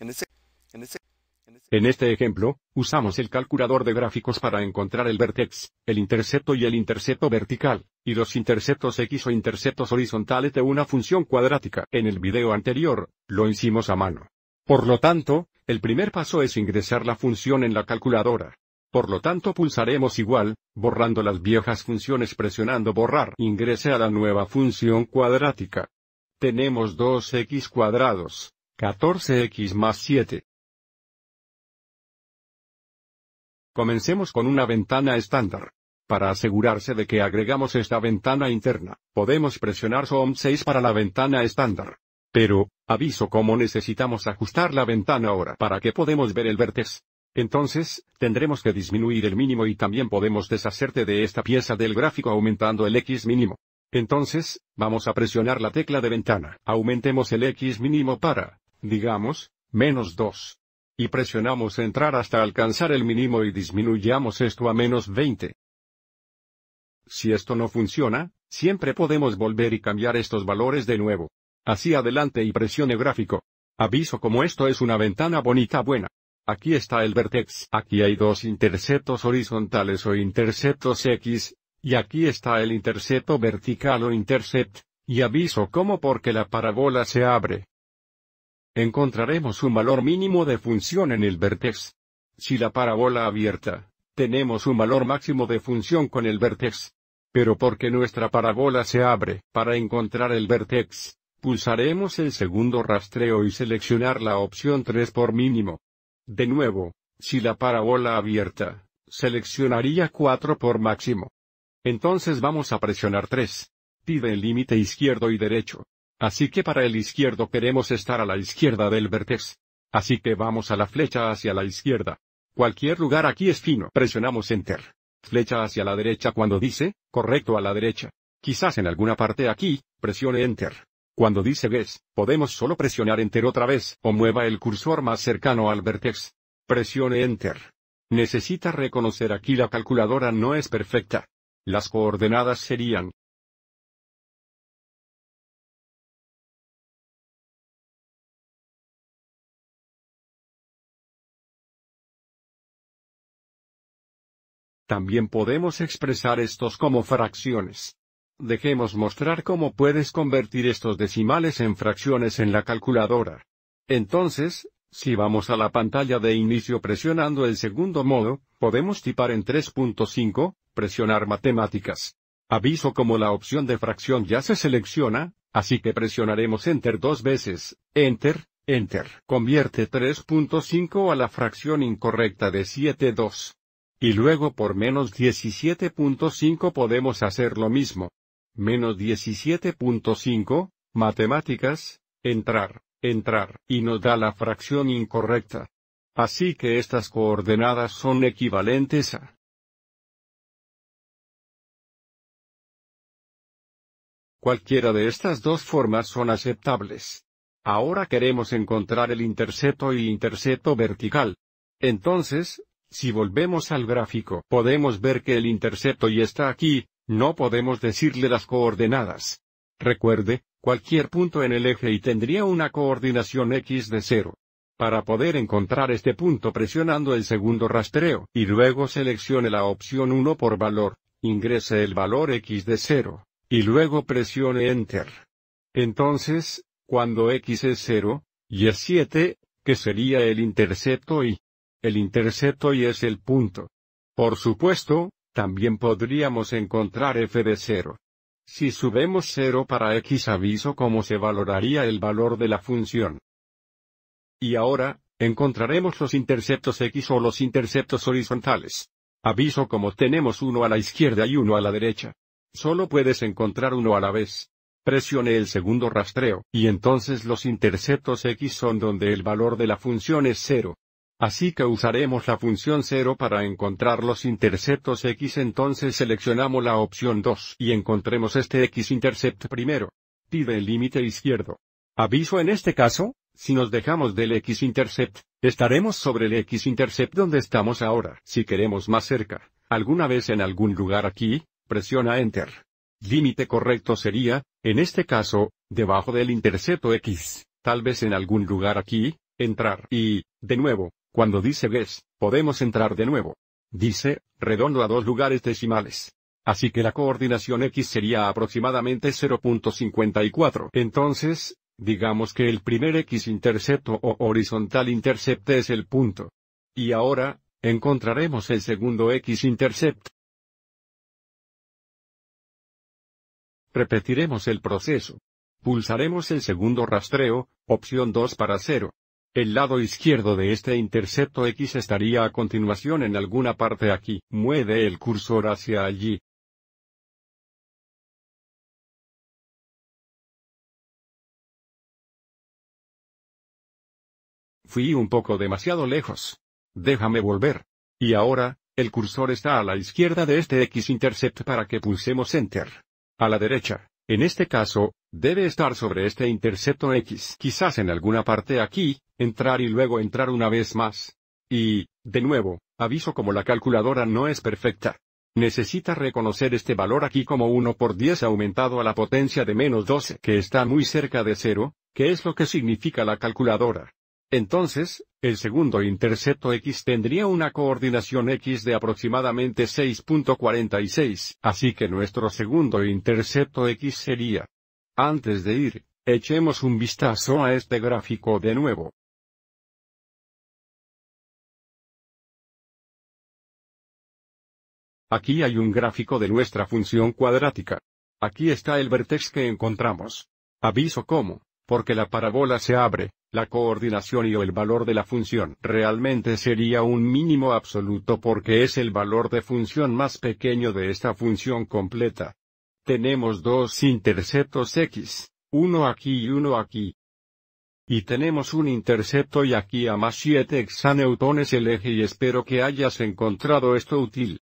En, este ejemplo, usamos el calculador de gráficos para encontrar el vertex, el intercepto y el intercepto vertical, y los interceptos x o interceptos horizontales de una función cuadrática. En el video anterior, lo hicimos a mano. Por lo tanto, el primer paso es ingresar la función en la calculadora. Por lo tanto pulsaremos igual, borrando las viejas funciones presionando borrar. Ingrese a la nueva función cuadrática. Tenemos dos x cuadrados, 14x más 7. Comencemos con una ventana estándar. Para asegurarse de que agregamos esta ventana interna, podemos presionar SOM 6 para la ventana estándar. Pero, aviso cómo necesitamos ajustar la ventana ahora para que podamos ver el vértice. Entonces, tendremos que disminuir el mínimo y también podemos deshacerte de esta pieza del gráfico aumentando el X mínimo. Entonces, vamos a presionar la tecla de ventana. Aumentemos el X mínimo para digamos, menos 2. Y presionamos entrar hasta alcanzar el mínimo y disminuyamos esto a menos 20. Si esto no funciona, siempre podemos volver y cambiar estos valores de nuevo. Así adelante y presione gráfico. Aviso como esto es una ventana bonita buena. Aquí está el vertex. Aquí hay dos interceptos horizontales o interceptos X, y aquí está el intercepto vertical o intercept, y aviso como porque la parábola se abre encontraremos un valor mínimo de función en el vértex. Si la parábola abierta, tenemos un valor máximo de función con el vértex. Pero porque nuestra parábola se abre para encontrar el vértex, pulsaremos el segundo rastreo y seleccionar la opción 3 por mínimo. De nuevo, si la parábola abierta, seleccionaría 4 por máximo. Entonces vamos a presionar 3. Pide el límite izquierdo y derecho. Así que para el izquierdo queremos estar a la izquierda del vertex. Así que vamos a la flecha hacia la izquierda. Cualquier lugar aquí es fino. Presionamos Enter. Flecha hacia la derecha cuando dice, correcto a la derecha. Quizás en alguna parte aquí, presione Enter. Cuando dice ves, podemos solo presionar Enter otra vez, o mueva el cursor más cercano al vertex. Presione Enter. Necesita reconocer aquí la calculadora no es perfecta. Las coordenadas serían También podemos expresar estos como fracciones. Dejemos mostrar cómo puedes convertir estos decimales en fracciones en la calculadora. Entonces, si vamos a la pantalla de inicio presionando el segundo modo, podemos tipar en 3.5, presionar matemáticas. Aviso como la opción de fracción ya se selecciona, así que presionaremos Enter dos veces, Enter, Enter. Convierte 3.5 a la fracción incorrecta de 7.2. Y luego por menos 17.5 podemos hacer lo mismo. Menos 17.5, matemáticas, entrar, entrar, y nos da la fracción incorrecta. Así que estas coordenadas son equivalentes a Cualquiera de estas dos formas son aceptables. Ahora queremos encontrar el intercepto y intercepto vertical. Entonces, si volvemos al gráfico, podemos ver que el intercepto Y está aquí, no podemos decirle las coordenadas. Recuerde, cualquier punto en el eje y tendría una coordinación x de 0. Para poder encontrar este punto presionando el segundo rastreo y luego seleccione la opción 1 por valor, ingrese el valor x de 0, y luego presione Enter. Entonces, cuando x es 0, y es 7, que sería el intercepto y el intercepto y es el punto. Por supuesto, también podríamos encontrar f de 0. Si subemos 0 para x aviso cómo se valoraría el valor de la función. Y ahora, encontraremos los interceptos x o los interceptos horizontales. Aviso como tenemos uno a la izquierda y uno a la derecha. Solo puedes encontrar uno a la vez. Presione el segundo rastreo, y entonces los interceptos x son donde el valor de la función es cero. Así que usaremos la función 0 para encontrar los interceptos x entonces seleccionamos la opción 2 y encontremos este x intercept primero. Pide el límite izquierdo. Aviso en este caso, si nos dejamos del x intercept, estaremos sobre el x intercept donde estamos ahora. Si queremos más cerca, alguna vez en algún lugar aquí, presiona enter. Límite correcto sería, en este caso, debajo del intercepto x, tal vez en algún lugar aquí, entrar y, de nuevo, cuando dice VES, podemos entrar de nuevo. Dice, redondo a dos lugares decimales. Así que la coordinación x sería aproximadamente 0.54. Entonces, digamos que el primer x-intercepto o horizontal intercept es el punto. Y ahora, encontraremos el segundo x-intercept. Repetiremos el proceso. Pulsaremos el segundo rastreo, opción 2 para 0. El lado izquierdo de este intercepto X estaría a continuación en alguna parte aquí. Mueve el cursor hacia allí. Fui un poco demasiado lejos. Déjame volver. Y ahora, el cursor está a la izquierda de este X intercept para que pulsemos Enter. A la derecha, en este caso, debe estar sobre este intercepto X, quizás en alguna parte aquí, entrar y luego entrar una vez más. Y, de nuevo, aviso como la calculadora no es perfecta. Necesita reconocer este valor aquí como 1 por 10 aumentado a la potencia de menos 12 que está muy cerca de 0, que es lo que significa la calculadora. Entonces, el segundo intercepto X tendría una coordinación X de aproximadamente 6.46, así que nuestro segundo intercepto X sería. Antes de ir, echemos un vistazo a este gráfico de nuevo. Aquí hay un gráfico de nuestra función cuadrática. Aquí está el vértice que encontramos. Aviso cómo, porque la parábola se abre, la coordinación y o el valor de la función realmente sería un mínimo absoluto porque es el valor de función más pequeño de esta función completa. Tenemos dos interceptos x, uno aquí y uno aquí. Y tenemos un intercepto y aquí a más 7 exaneutones el eje y espero que hayas encontrado esto útil.